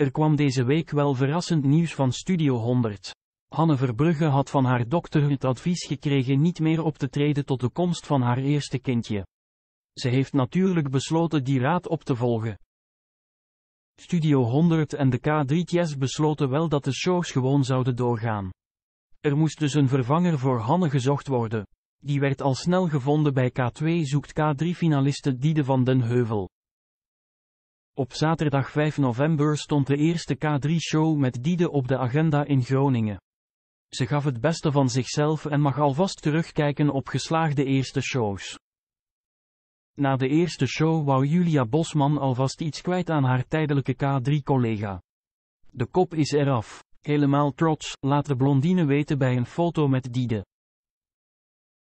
Er kwam deze week wel verrassend nieuws van Studio 100. Hanne Verbrugge had van haar dokter het advies gekregen niet meer op te treden tot de komst van haar eerste kindje. Ze heeft natuurlijk besloten die raad op te volgen. Studio 100 en de K3TS besloten wel dat de shows gewoon zouden doorgaan. Er moest dus een vervanger voor Hanne gezocht worden. Die werd al snel gevonden bij K2 zoekt k 3 finalisten Diede van den Heuvel. Op zaterdag 5 november stond de eerste K3-show met Diede op de agenda in Groningen. Ze gaf het beste van zichzelf en mag alvast terugkijken op geslaagde eerste shows. Na de eerste show wou Julia Bosman alvast iets kwijt aan haar tijdelijke K3-collega. De kop is eraf. Helemaal trots, laat de blondine weten bij een foto met Diede.